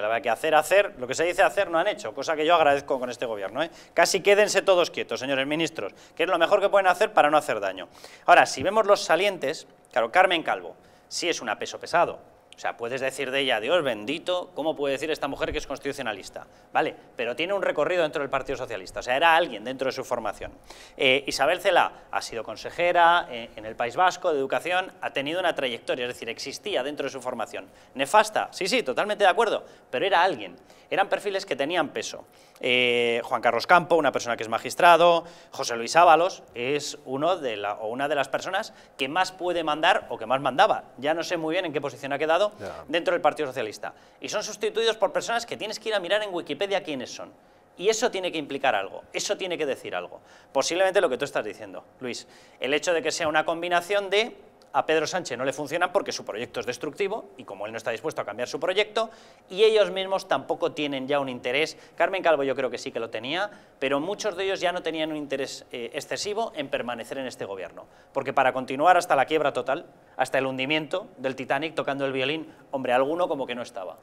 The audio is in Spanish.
la verdad que hacer, hacer, lo que se dice hacer no han hecho, cosa que yo agradezco con este gobierno. ¿eh? Casi quédense todos quietos, señores ministros, que es lo mejor que pueden hacer para no hacer daño. Ahora, si vemos los salientes, claro, Carmen Calvo, sí es un peso pesado, o sea, puedes decir de ella, Dios bendito, ¿cómo puede decir esta mujer que es constitucionalista? Vale, pero tiene un recorrido dentro del Partido Socialista, o sea, era alguien dentro de su formación. Eh, Isabel Cela ha sido consejera eh, en el País Vasco de Educación, ha tenido una trayectoria, es decir, existía dentro de su formación. ¿Nefasta? Sí, sí, totalmente de acuerdo, pero era alguien eran perfiles que tenían peso. Eh, Juan Carlos Campo, una persona que es magistrado, José Luis Ábalos es uno de la, una de las personas que más puede mandar o que más mandaba. Ya no sé muy bien en qué posición ha quedado dentro del Partido Socialista. Y son sustituidos por personas que tienes que ir a mirar en Wikipedia quiénes son. Y eso tiene que implicar algo, eso tiene que decir algo. Posiblemente lo que tú estás diciendo, Luis. El hecho de que sea una combinación de a Pedro Sánchez no le funcionan porque su proyecto es destructivo y como él no está dispuesto a cambiar su proyecto y ellos mismos tampoco tienen ya un interés, Carmen Calvo yo creo que sí que lo tenía, pero muchos de ellos ya no tenían un interés eh, excesivo en permanecer en este gobierno, porque para continuar hasta la quiebra total, hasta el hundimiento del Titanic tocando el violín, hombre, alguno como que no estaba.